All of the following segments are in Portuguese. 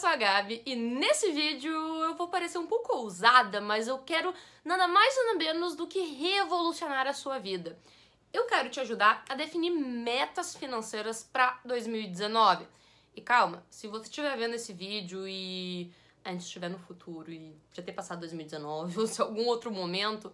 sou a Gabi e nesse vídeo eu vou parecer um pouco ousada, mas eu quero nada mais nada menos do que revolucionar a sua vida. Eu quero te ajudar a definir metas financeiras para 2019. E calma, se você estiver vendo esse vídeo e a gente estiver no futuro e já ter passado 2019 ou se algum outro momento,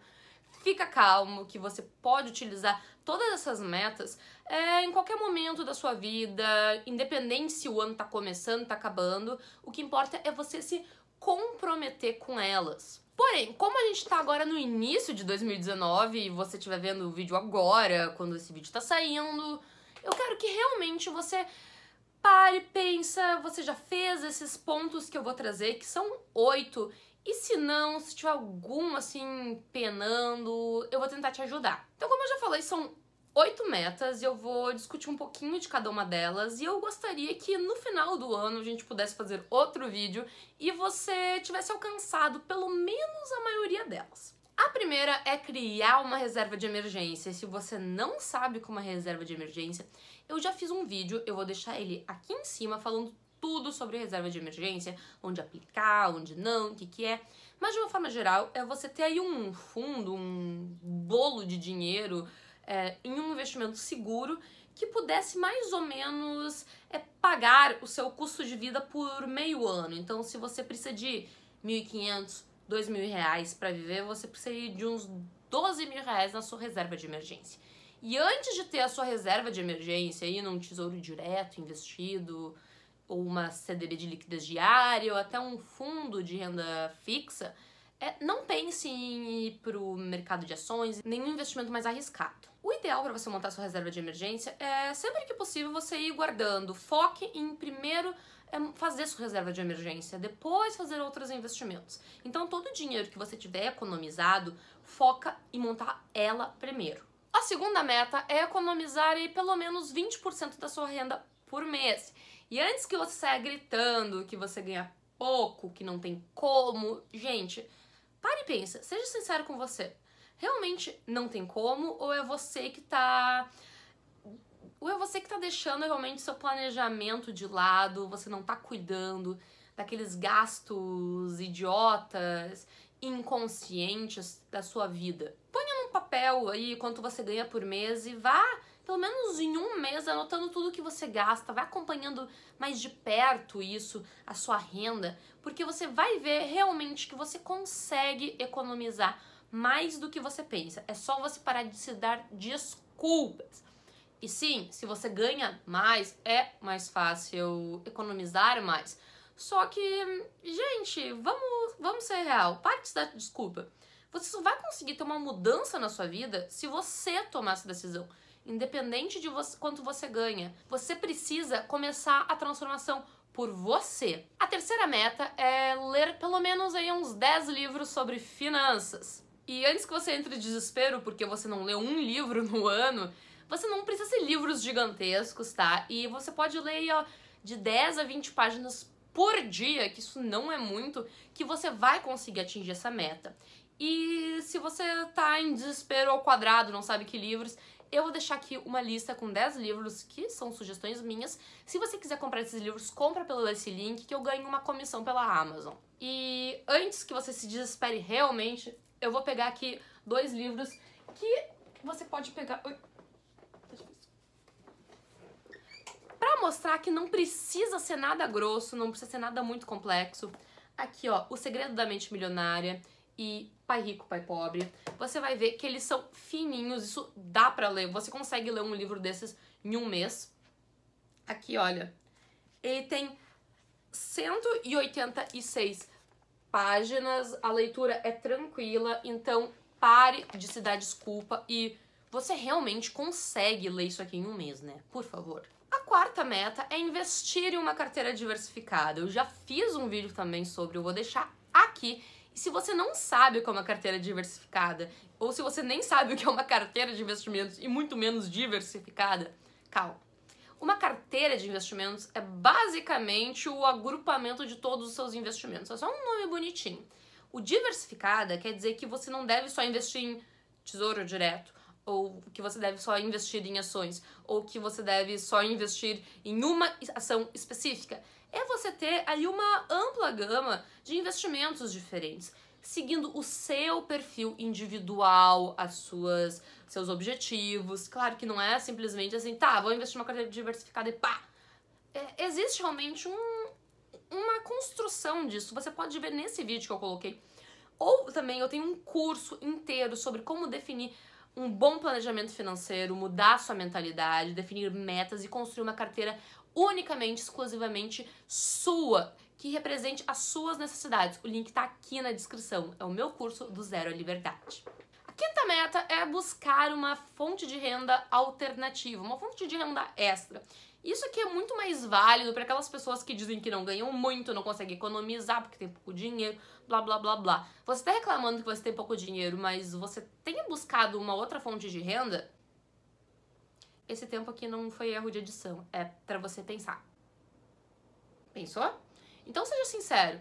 fica calmo, que você pode utilizar todas essas metas é, em qualquer momento da sua vida, independente se o ano tá começando, tá acabando, o que importa é você se comprometer com elas. Porém, como a gente tá agora no início de 2019 e você estiver vendo o vídeo agora, quando esse vídeo tá saindo, eu quero que realmente você pare, pensa, você já fez esses pontos que eu vou trazer, que são oito, e se não, se tiver algum assim penando, eu vou tentar te ajudar. Então, como eu já falei, são oito metas e eu vou discutir um pouquinho de cada uma delas. E eu gostaria que no final do ano a gente pudesse fazer outro vídeo e você tivesse alcançado pelo menos a maioria delas. A primeira é criar uma reserva de emergência. Se você não sabe como é reserva de emergência, eu já fiz um vídeo, eu vou deixar ele aqui em cima falando tudo sobre reserva de emergência, onde aplicar, onde não, o que, que é. Mas de uma forma geral, é você ter aí um fundo, um bolo de dinheiro é, em um investimento seguro que pudesse mais ou menos é, pagar o seu custo de vida por meio ano. Então, se você precisa de 1.500, 2.000 reais para viver, você precisa de uns 12 mil reais na sua reserva de emergência. E antes de ter a sua reserva de emergência aí num tesouro direto investido, ou uma CDB de liquidez diária, ou até um fundo de renda fixa, é, não pense em ir para o mercado de ações, nenhum investimento mais arriscado. O ideal para você montar sua reserva de emergência é, sempre que possível, você ir guardando. Foque em primeiro é, fazer sua reserva de emergência, depois fazer outros investimentos. Então, todo o dinheiro que você tiver economizado, foca em montar ela primeiro. A segunda meta é economizar aí pelo menos 20% da sua renda por mês. E antes que você saia gritando que você ganha pouco, que não tem como, gente, pare e pensa, seja sincero com você. Realmente não tem como ou é você que tá ou é você que tá deixando realmente seu planejamento de lado, você não tá cuidando daqueles gastos idiotas, inconscientes da sua vida. Põe num papel aí quanto você ganha por mês e vá pelo menos em um mês, anotando tudo que você gasta, vai acompanhando mais de perto isso, a sua renda, porque você vai ver realmente que você consegue economizar mais do que você pensa. É só você parar de se dar desculpas. E sim, se você ganha mais, é mais fácil economizar mais. Só que, gente, vamos, vamos ser real. Pare de se dar desculpa. Você só vai conseguir ter uma mudança na sua vida se você tomar essa decisão independente de você, quanto você ganha, você precisa começar a transformação por você. A terceira meta é ler pelo menos aí uns 10 livros sobre finanças. E antes que você entre em desespero porque você não leu um livro no ano, você não precisa ser livros gigantescos, tá? E você pode ler aí, ó, de 10 a 20 páginas por dia, que isso não é muito, que você vai conseguir atingir essa meta. E se você tá em desespero ao quadrado, não sabe que livros, eu vou deixar aqui uma lista com 10 livros que são sugestões minhas. Se você quiser comprar esses livros, compra pelo esse link que eu ganho uma comissão pela Amazon. E antes que você se desespere realmente, eu vou pegar aqui dois livros que você pode pegar... Oi. Tá pra mostrar que não precisa ser nada grosso, não precisa ser nada muito complexo. Aqui, ó, O Segredo da Mente Milionária e Pai Rico, Pai Pobre, você vai ver que eles são fininhos, isso dá para ler. Você consegue ler um livro desses em um mês. Aqui, olha, ele tem 186 páginas, a leitura é tranquila, então pare de se dar desculpa e você realmente consegue ler isso aqui em um mês, né? Por favor. A quarta meta é investir em uma carteira diversificada. Eu já fiz um vídeo também sobre, eu vou deixar aqui e se você não sabe o que é uma carteira diversificada, ou se você nem sabe o que é uma carteira de investimentos e muito menos diversificada, calma. Uma carteira de investimentos é basicamente o agrupamento de todos os seus investimentos. É só um nome bonitinho. O diversificada quer dizer que você não deve só investir em tesouro direto, ou que você deve só investir em ações, ou que você deve só investir em uma ação específica é você ter aí uma ampla gama de investimentos diferentes, seguindo o seu perfil individual, as suas seus objetivos. Claro que não é simplesmente assim, tá, vou investir uma carteira diversificada e pá. É, existe realmente um, uma construção disso. Você pode ver nesse vídeo que eu coloquei. Ou também eu tenho um curso inteiro sobre como definir um bom planejamento financeiro, mudar sua mentalidade, definir metas e construir uma carteira unicamente, exclusivamente sua, que represente as suas necessidades. O link está aqui na descrição. É o meu curso do Zero à Liberdade. A quinta meta é buscar uma fonte de renda alternativa, uma fonte de renda extra. Isso aqui é muito mais válido para aquelas pessoas que dizem que não ganham muito, não conseguem economizar porque tem pouco dinheiro, blá blá blá blá. Você está reclamando que você tem pouco dinheiro, mas você tem buscado uma outra fonte de renda? esse tempo aqui não foi erro de edição, é para você pensar. Pensou? Então seja sincero.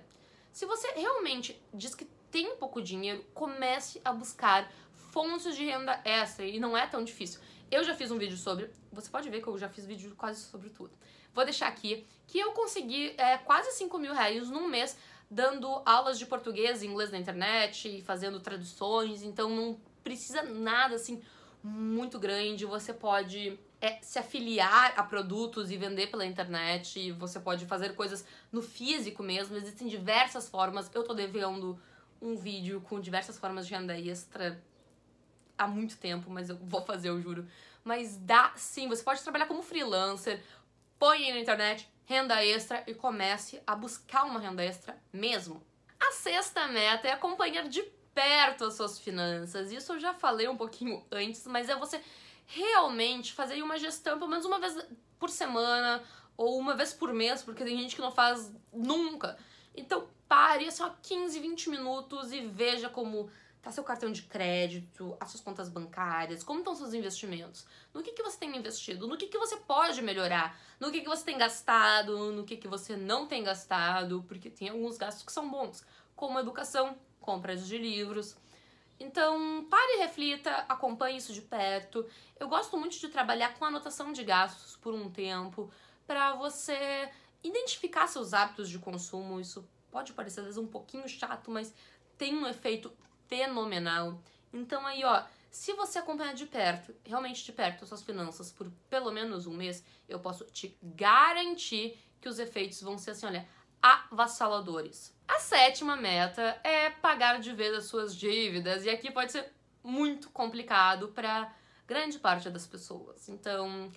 Se você realmente diz que tem pouco dinheiro, comece a buscar fontes de renda extra e não é tão difícil. Eu já fiz um vídeo sobre, você pode ver que eu já fiz vídeo quase sobre tudo. Vou deixar aqui que eu consegui é, quase 5 mil reais num mês dando aulas de português e inglês na internet e fazendo traduções, então não precisa nada assim muito grande, você pode é, se afiliar a produtos e vender pela internet, você pode fazer coisas no físico mesmo, existem diversas formas. Eu tô devendo um vídeo com diversas formas de renda extra há muito tempo, mas eu vou fazer, eu juro. Mas dá sim, você pode trabalhar como freelancer, põe aí na internet renda extra e comece a buscar uma renda extra mesmo. A sexta meta é acompanhar de perto as suas finanças. Isso eu já falei um pouquinho antes, mas é você realmente fazer uma gestão pelo menos uma vez por semana ou uma vez por mês, porque tem gente que não faz nunca. Então pare só 15, 20 minutos e veja como tá seu cartão de crédito, as suas contas bancárias, como estão seus investimentos, no que, que você tem investido, no que, que você pode melhorar, no que, que você tem gastado, no que, que você não tem gastado, porque tem alguns gastos que são bons, como educação, compras de livros. Então, pare e reflita, acompanhe isso de perto. Eu gosto muito de trabalhar com anotação de gastos por um tempo, para você identificar seus hábitos de consumo. Isso pode parecer às vezes um pouquinho chato, mas tem um efeito fenomenal. Então aí, ó, se você acompanhar de perto, realmente de perto, suas finanças por pelo menos um mês, eu posso te garantir que os efeitos vão ser assim, olha, avassaladores. A sétima meta é pagar de vez as suas dívidas, e aqui pode ser muito complicado para grande parte das pessoas. Então,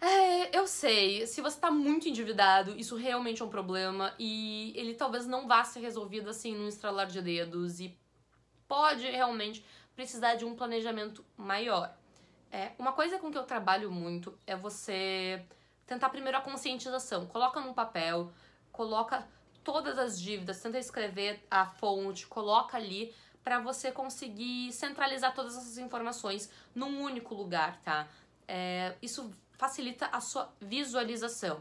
é, eu sei, se você está muito endividado, isso realmente é um problema e ele talvez não vá ser resolvido assim num estralar de dedos e pode realmente precisar de um planejamento maior. É, uma coisa com que eu trabalho muito é você tentar primeiro a conscientização. Coloca num papel, coloca todas as dívidas, tenta escrever a fonte, coloca ali para você conseguir centralizar todas essas informações num único lugar, tá? É, isso facilita a sua visualização.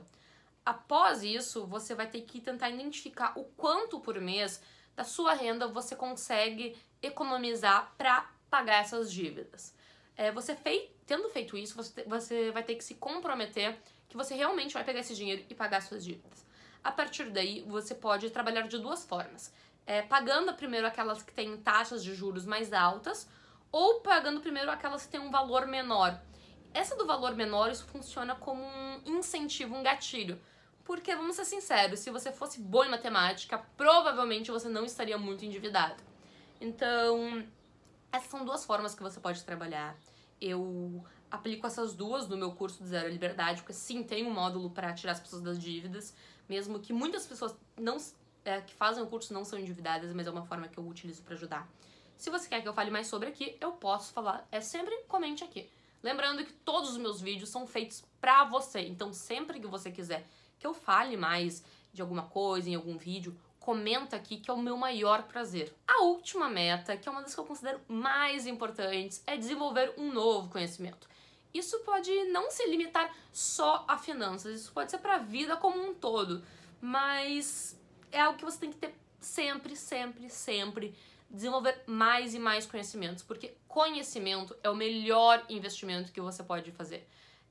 Após isso, você vai ter que tentar identificar o quanto por mês da sua renda você consegue economizar para pagar essas dívidas. É, você fei tendo feito isso, você, você vai ter que se comprometer que você realmente vai pegar esse dinheiro e pagar suas dívidas. A partir daí, você pode trabalhar de duas formas. É, pagando primeiro aquelas que têm taxas de juros mais altas ou pagando primeiro aquelas que têm um valor menor. Essa do valor menor, isso funciona como um incentivo, um gatilho. Porque, vamos ser sinceros, se você fosse boa em matemática, provavelmente você não estaria muito endividado. Então, essas são duas formas que você pode trabalhar. Eu aplico essas duas no meu curso de Zero Liberdade, porque sim, tem um módulo para tirar as pessoas das dívidas, mesmo que muitas pessoas não é, que fazem o curso não são endividadas, mas é uma forma que eu utilizo para ajudar. Se você quer que eu fale mais sobre aqui, eu posso falar, é sempre comente aqui. Lembrando que todos os meus vídeos são feitos para você, então sempre que você quiser que eu fale mais de alguma coisa em algum vídeo, comenta aqui que é o meu maior prazer. A última meta, que é uma das que eu considero mais importantes, é desenvolver um novo conhecimento isso pode não se limitar só a finanças, isso pode ser para a vida como um todo, mas é algo que você tem que ter sempre, sempre, sempre desenvolver mais e mais conhecimentos, porque conhecimento é o melhor investimento que você pode fazer.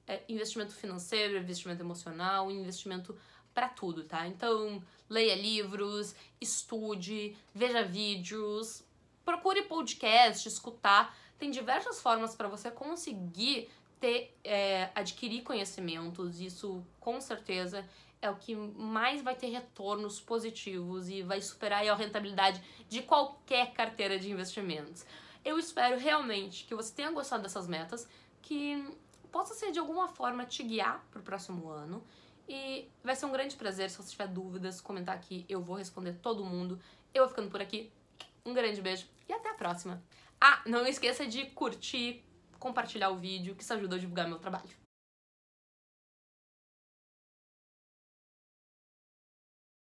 É investimento financeiro, investimento emocional, investimento para tudo, tá? Então, leia livros, estude, veja vídeos, procure podcast, escutar. Tem diversas formas para você conseguir ter, é, adquirir conhecimentos, isso com certeza é o que mais vai ter retornos positivos e vai superar a rentabilidade de qualquer carteira de investimentos. Eu espero realmente que você tenha gostado dessas metas, que possa ser de alguma forma te guiar para o próximo ano. E vai ser um grande prazer se você tiver dúvidas, comentar aqui, eu vou responder todo mundo. Eu vou ficando por aqui. Um grande beijo e até a próxima. Ah, não esqueça de curtir, compartilhar o vídeo, que isso ajuda a divulgar meu trabalho.